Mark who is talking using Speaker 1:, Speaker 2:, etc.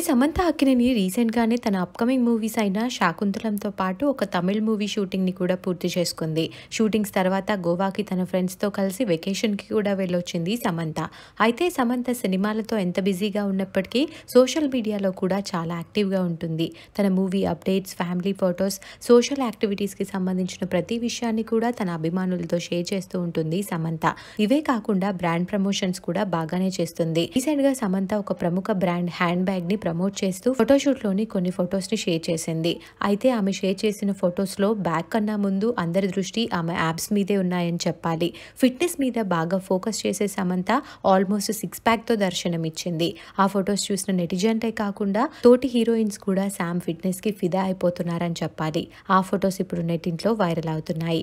Speaker 1: నటి సమంత అక్కినేని రీసెంట్గానే తన అప్కమింగ్ మూవీస్ అయిన శాకుంతలంతో పాటు ఒక తమిళ్ మూవీ షూటింగ్ని కూడా పూర్తి చేసుకుంది షూటింగ్స్ తర్వాత గోవాకి తన ఫ్రెండ్స్తో కలిసి వెకేషన్కి కూడా వెళ్ళొచ్చింది సమంత అయితే సమంత సినిమాలతో ఎంత బిజీగా ఉన్నప్పటికీ సోషల్ మీడియాలో కూడా చాలా యాక్టివ్గా ఉంటుంది తన movie updates family photos social యాక్టివిటీస్కి సంబంధించిన ప్రతి విషయాన్ని కూడా తన అభిమానులతో షేర్ చేస్తూ ఉంటుంది సమంత ఇవే కాకుండా బ్రాండ్ ప్రమోషన్స్ కూడా బాగానే చేస్తుంది రీసెంట్గా సమంత ఒక ప్రముఖ బ్రాండ్ హ్యాండ్ బ్యాగ్ని ప్రమోట్ చేస్తూ ఫోటోషూట్లోని కొన్ని ఫొటోస్ని షేర్ చేసింది అయితే ఆమె షేర్ చేసిన ఫొటోస్లో బ్యాక్ కన్నా ముందు అందరి దృష్టి ఆమె యాప్స్ మీదే ఉన్నాయని చెప్పాలి ఫిట్నెస్ మీద బాగా ఫోకస్ చేసే సమంత ఆల్మోస్ట్ సిక్స్ ప్యాక్తో దర్శనమిచ్చింది ఆ ఫొటోస్ చూసిన నెటిజెంటే కాకుండా తోటి హీరోయిన్స్ కూడా శామ్ ఫిట్నెస్కి ఫిదా అయిపోతున్నారని చెప్పాలి ఆ ఫొటోస్ ఇప్పుడు నెటింట్లో వైరల్ అవుతున్నాయి